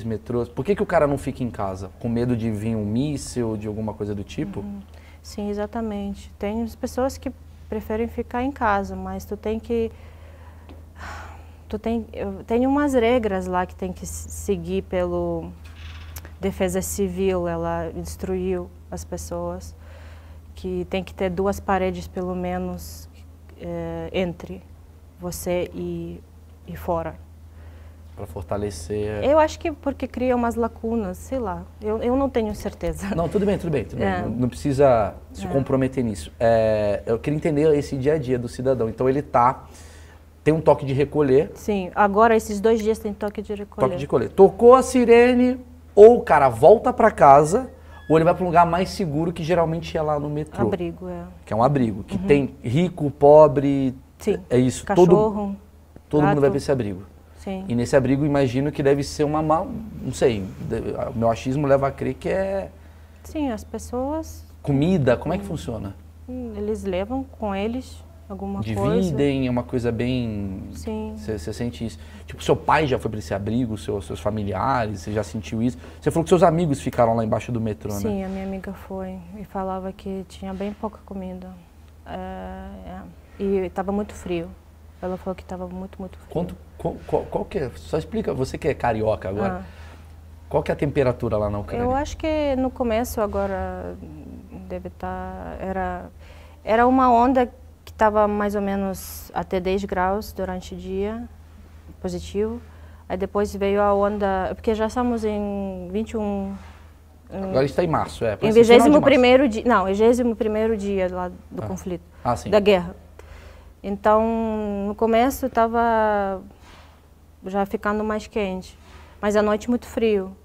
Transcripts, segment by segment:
esses metrôs, por que, que o cara não fica em casa? Com medo de vir um míssil, de alguma coisa do tipo? Uhum. Sim, exatamente. Tem as pessoas que preferem ficar em casa, mas tu tem que... Tu tem, tem umas regras lá que tem que seguir pelo Defesa Civil, ela instruiu as pessoas que tem que ter duas paredes pelo menos é, entre você e, e fora para fortalecer. Eu acho que é porque cria umas lacunas, sei lá. Eu, eu não tenho certeza. Não, tudo bem, tudo bem. Tudo é. bem. Não, precisa se é. comprometer nisso. É, eu queria entender esse dia a dia do cidadão. Então ele tá tem um toque de recolher. Sim, agora esses dois dias tem toque de recolher. Toque de recolher. Tocou a sirene ou o cara volta para casa ou ele vai para um lugar mais seguro que geralmente é lá no metrô. Abrigo, é. Que é um abrigo, que uhum. tem rico, pobre, Sim. é isso. Cachorro. Todo, todo mundo vai para esse abrigo. Sim. E nesse abrigo imagino que deve ser uma mal, não sei, o meu achismo leva a crer que é Sim, as pessoas Comida, como é que funciona? Hum, eles levam com eles alguma Dividem, coisa. Dividem, é uma coisa bem. Sim. Você sente isso. Tipo, seu pai já foi para esse abrigo, seu, seus familiares, você já sentiu isso. Você falou que seus amigos ficaram lá embaixo do metrô, Sim, né? Sim, a minha amiga foi e falava que tinha bem pouca comida. É, é, e estava muito frio. Ela falou que estava muito, muito frio. Quanto, qual, qual, qual, que é? Só explica, você que é carioca agora. Ah. Qual que é a temperatura lá na Ucrânia? Eu acho que no começo agora deve estar tá, era era uma onda que estava mais ou menos até 10 graus durante o dia positivo. Aí depois veio a onda, é porque já estamos em 21 Agora está em março, é. Em 21 é dia, não, em 21 dia lá do ah. conflito, ah, da guerra. Então, no começo estava já ficando mais quente, mas à noite muito frio.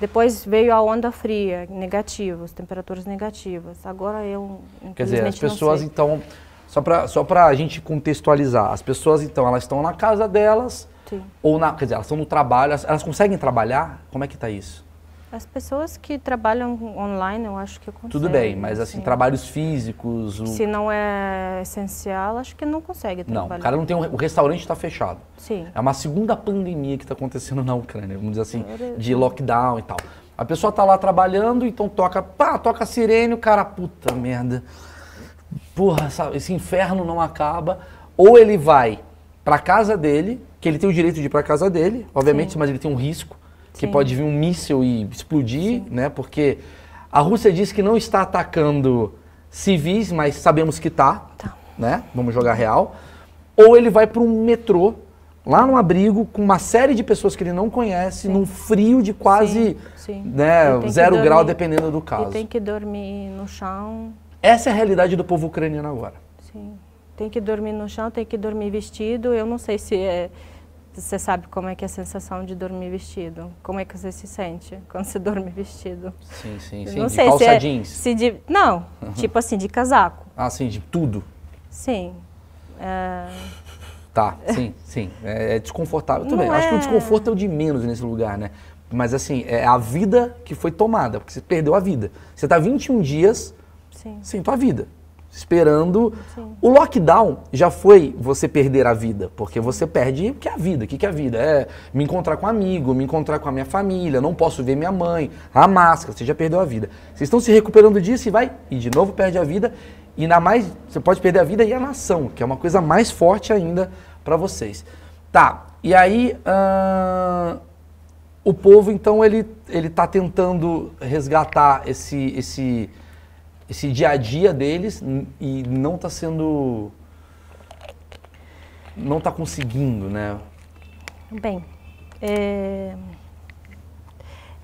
Depois veio a onda fria, negativas, temperaturas negativas. Agora eu, Quer dizer, as pessoas então, só para só a gente contextualizar, as pessoas então, elas estão na casa delas, Sim. ou na, quer dizer, elas estão no trabalho, elas, elas conseguem trabalhar? Como é que está isso? As pessoas que trabalham online, eu acho que conseguem. Tudo bem, mas assim, sim. trabalhos físicos... O... Se não é essencial, acho que não consegue trabalhar. Não, o cara não tem... Um, o restaurante está fechado. Sim. É uma segunda pandemia que está acontecendo na Ucrânia, vamos dizer assim, de lockdown e tal. A pessoa está lá trabalhando, então toca... Pá, toca sirene, o cara... Puta merda. Porra, sabe, esse inferno não acaba. Ou ele vai para casa dele, que ele tem o direito de ir para casa dele, obviamente, sim. mas ele tem um risco que pode vir um míssil e explodir, Sim. né? Porque a Rússia diz que não está atacando civis, mas sabemos que está, tá. né? Vamos jogar real. Ou ele vai para um metrô lá num abrigo com uma série de pessoas que ele não conhece, sim. num frio de quase sim, sim. Né, zero grau, dependendo do caso. E tem que dormir no chão. Essa é a realidade do povo ucraniano agora. Sim. Tem que dormir no chão, tem que dormir vestido. Eu não sei se é você sabe como é que é a sensação de dormir vestido? Como é que você se sente quando você dorme vestido? Sim, sim, sim. Não de sei calça se é, jeans? Se de, não, uhum. tipo assim, de casaco. Ah, sim, de tudo? Sim. É... Tá, sim, sim. É, é desconfortável também. Acho que o é. desconforto é o de menos nesse lugar, né? Mas assim, é a vida que foi tomada, porque você perdeu a vida. Você está 21 dias Sim. sem tua vida esperando. Sim. O lockdown já foi você perder a vida, porque você perde o que é a vida. O que é a vida? É me encontrar com um amigo, me encontrar com a minha família, não posso ver minha mãe, a máscara, você já perdeu a vida. Vocês estão se recuperando disso e vai, e de novo perde a vida. E na mais, você pode perder a vida e a nação, que é uma coisa mais forte ainda para vocês. Tá, e aí ah, o povo, então, ele, ele tá tentando resgatar esse, esse esse dia a dia deles e não está sendo. não está conseguindo, né? Bem, é...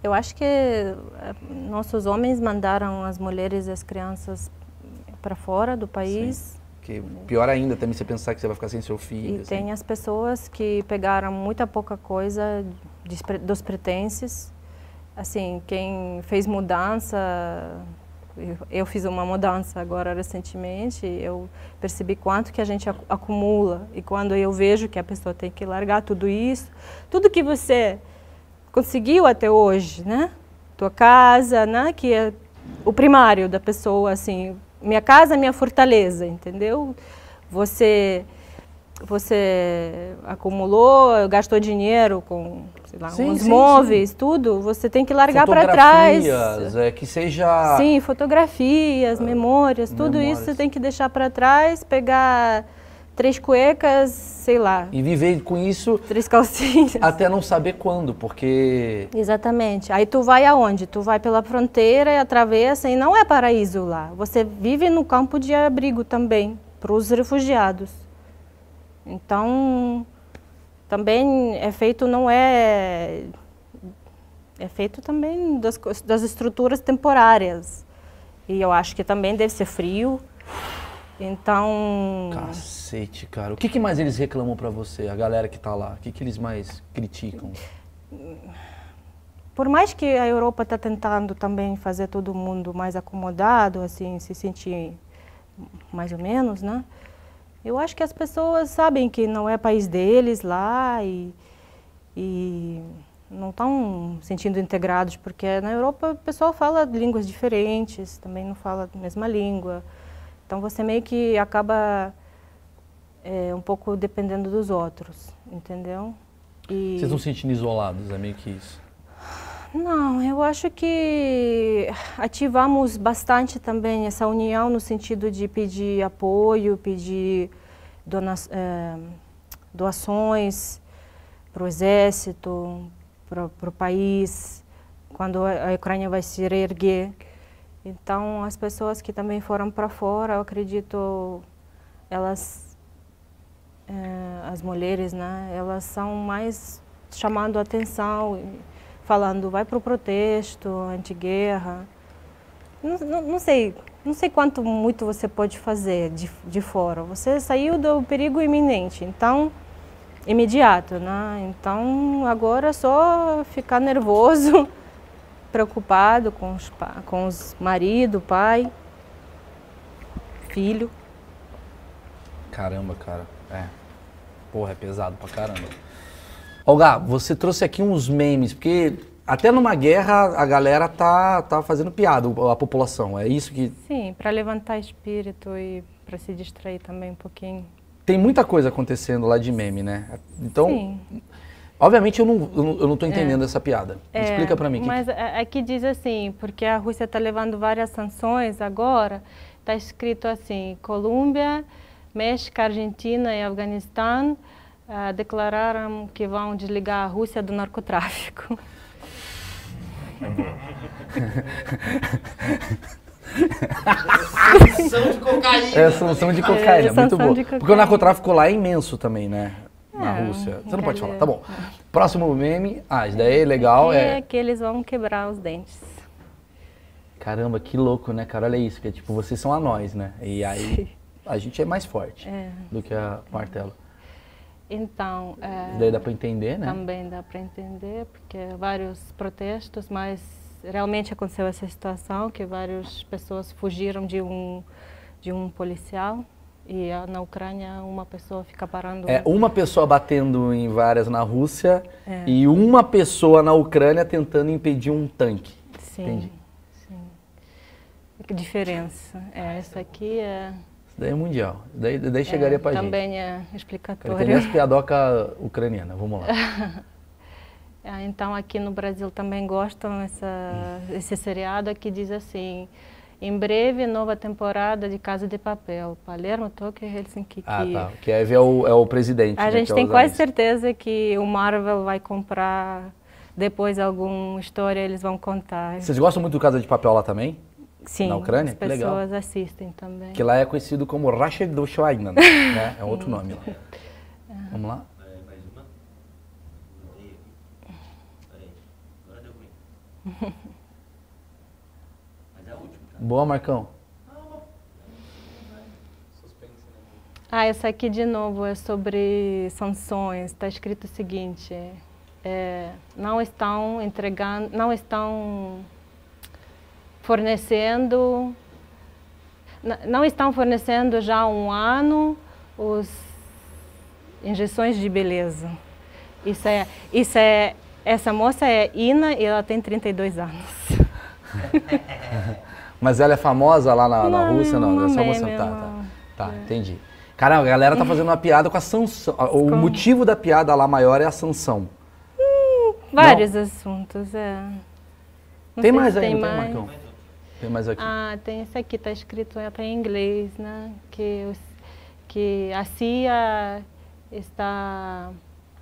eu acho que é, nossos homens mandaram as mulheres e as crianças para fora do país. Sim. Que pior ainda também você pensar que você vai ficar sem seu filho. E assim. tem as pessoas que pegaram muita pouca coisa dos pretenses. Assim, quem fez mudança eu fiz uma mudança agora recentemente, eu percebi quanto que a gente acumula e quando eu vejo que a pessoa tem que largar tudo isso, tudo que você conseguiu até hoje, né? Tua casa, né? Que é o primário da pessoa, assim, minha casa, minha fortaleza, entendeu? Você você acumulou, gastou dinheiro com sei lá, sim, uns sim, móveis, sim. tudo, você tem que largar para trás. Fotografias, é, que seja... Sim, fotografias, ah, memórias, tudo memórias. isso você tem que deixar para trás, pegar três cuecas, sei lá. E viver com isso... Três calcinhas. Até não saber quando, porque... Exatamente. Aí tu vai aonde? Tu vai pela fronteira e atravessa, e não é paraíso lá. Você vive no campo de abrigo também, para os refugiados. Então, também é feito, não é... É feito também das, das estruturas temporárias. E eu acho que também deve ser frio. Então... Cacete, cara. O que, que mais eles reclamam pra você, a galera que tá lá? O que, que eles mais criticam? Por mais que a Europa está tentando também fazer todo mundo mais acomodado, assim, se sentir mais ou menos, né? Eu acho que as pessoas sabem que não é país deles lá e, e não estão sentindo integrados, porque na Europa o pessoal fala línguas diferentes, também não fala a mesma língua. Então você meio que acaba é, um pouco dependendo dos outros, entendeu? E... Vocês não se sentindo isolados, é meio que isso? Não, eu acho que ativamos bastante também essa união no sentido de pedir apoio, pedir dona, é, doações para o exército, para o país, quando a Ucrânia vai se reerguer. Então, as pessoas que também foram para fora, eu acredito, elas, é, as mulheres, né, elas são mais chamando a atenção falando vai para o protesto, anti-guerra. Não, não, não, sei, não sei quanto muito você pode fazer de, de fora. Você saiu do perigo iminente, então imediato, né? Então agora é só ficar nervoso, preocupado com os com os marido, pai, filho. Caramba, cara, é. Porra, é pesado pra caramba. Olga, você trouxe aqui uns memes, porque até numa guerra a galera tá, tá fazendo piada, a população. É isso que. Sim, para levantar espírito e para se distrair também um pouquinho. Tem muita coisa acontecendo lá de meme, né? Então. Sim. Obviamente eu não, eu não tô é. entendendo é. essa piada. É, Explica para mim. Mas é, é que diz assim, porque a Rússia está levando várias sanções agora, está escrito assim, Colômbia, México, Argentina e Afeganistão uh, declararam que vão desligar a Rússia do narcotráfico. É sanção de cocaína. É, sanção né? é de cocaína, é, muito bom. Porque o narcotráfico lá é imenso também, né? na é, Rússia. Você não pode falar, tá bom. Próximo meme. Ah, ideia é legal. É, é que eles vão quebrar os dentes. Caramba, que louco, né, cara? Olha isso, que é tipo, vocês são anões, né? E aí a gente é mais forte é. do que a martelo. Então. Daí eh, dá para entender, né? Também dá para entender, porque vários protestos, mas realmente aconteceu essa situação que várias pessoas fugiram de um, de um policial. E ah, na Ucrânia, uma pessoa fica parando. É, uma pessoa batendo em várias na Rússia é. e uma pessoa na Ucrânia tentando impedir um tanque. Sim. Entendi. Sim. Que diferença. É, essa aqui é daí é mundial. Daí, daí chegaria é, para gente. Também é explicatório. Tem as piadoca ucraniana, vamos lá. Ah, então aqui no Brasil também gostam essa, hum. esse seriado que diz assim, em breve, nova temporada de Casa de Papel. Palermo, Tóquio e Helsinki. Ah, tá. Kiev é o, é o presidente. A né, gente é tem quase isso. certeza que o Marvel vai comprar depois alguma história, eles vão contar. Vocês gostam muito do Casa de Papel lá também? Sim, na Ucrânia? As pessoas legal. assistem também. Que lá é conhecido como Rashid do Shoainan, né? É outro nome lá. Vamos lá? Boa, Marcão. Ah, essa aqui de novo é sobre sanções. Está escrito o seguinte: é, não estão entregando, não estão fornecendo, não estão fornecendo já há um ano os injeções de beleza. Isso é, isso é, essa moça é Ina e ela tem 32 anos. Mas ela é famosa lá na, na não, Rússia, não? Essa moça tá, tá, tá, entendi. Caramba, a galera tá fazendo uma piada com a sanção. O motivo da piada lá maior é a sanção. Hum, vários não. assuntos, é. Não tem mais ainda, tem, mais. Marcão? Tem mais aqui. Ah, tem esse aqui, está escrito em inglês, né? Que, os, que a CIA está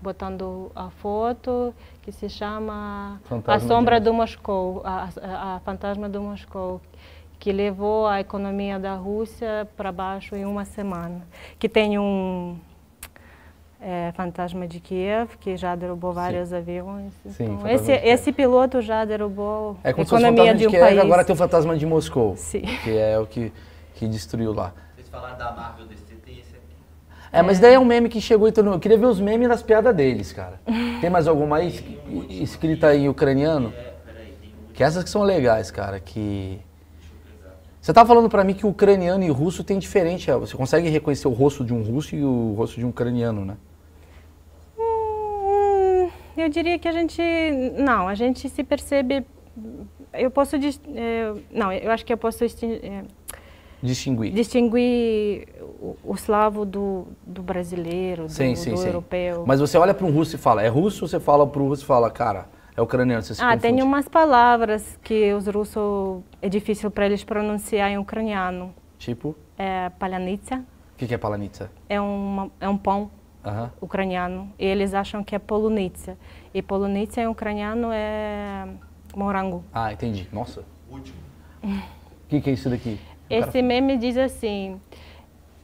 botando a foto que se chama Fantasma A Sombra do Moscou, a, a, a Fantasma do Moscou, que levou a economia da Rússia para baixo em uma semana. Que tem um é, Fantasma de Kiev, que já derrubou vários Sim. aviões. Sim, então, esse, esse piloto já derrubou é, a economia de, de um Kiev, país. Agora tem o Fantasma de Moscou, Sim. que é o que, que destruiu lá. Vocês falaram da Marvel DC, esse aqui. É, mas daí é um meme que chegou e Eu queria ver os memes das piadas deles, cara. Tem mais alguma aí escrita em ucraniano? É, peraí, Que essas que são legais, cara, que... Você tá falando para mim que o ucraniano e o russo tem diferente. É, você consegue reconhecer o rosto de um russo e o rosto de um ucraniano, né? Eu diria que a gente, não, a gente se percebe, eu posso, eh, não, eu acho que eu posso eh, distinguir, distinguir o, o do, do brasileiro, do, sim, sim, do sim. europeu. Mas você olha para um russo e fala, é russo, você fala para o russo e fala, cara, é ucraniano, você se Ah, confunde. tem umas palavras que os russos, é difícil para eles pronunciar em ucraniano. Tipo? É palanitsa. O que, que, é palanitsa? É, um é um pão ucraniano. E eles acham que é polonitsa. E polonitsa em ucraniano é morango. Ah, entendi. Nossa. Último. O que, que é isso daqui? Esse cara... meme diz assim.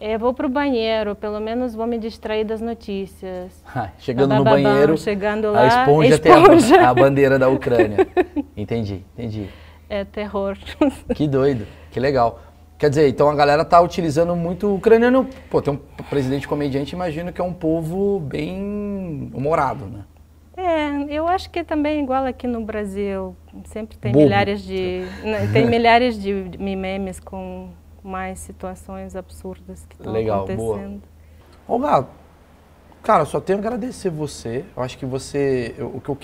Eu vou pro banheiro, pelo menos vou me distrair das notícias. Ah, chegando Bababam, no banheiro, chegando lá, a esponja, esponja. tem a, a, bandeira da Ucrânia. entendi, entendi. É terror. Que doido, que legal. Quer dizer, então a galera tá utilizando muito o ucraniano. Pô, tem um presidente comediante, imagino que é um povo bem humorado, né? É, eu acho que é também igual aqui no Brasil, sempre tem Bobo. milhares de né, tem milhares de memes com mais situações absurdas que estão Legal, Boa. Olga, cara, só tenho a agradecer você. Eu acho que você, o que eu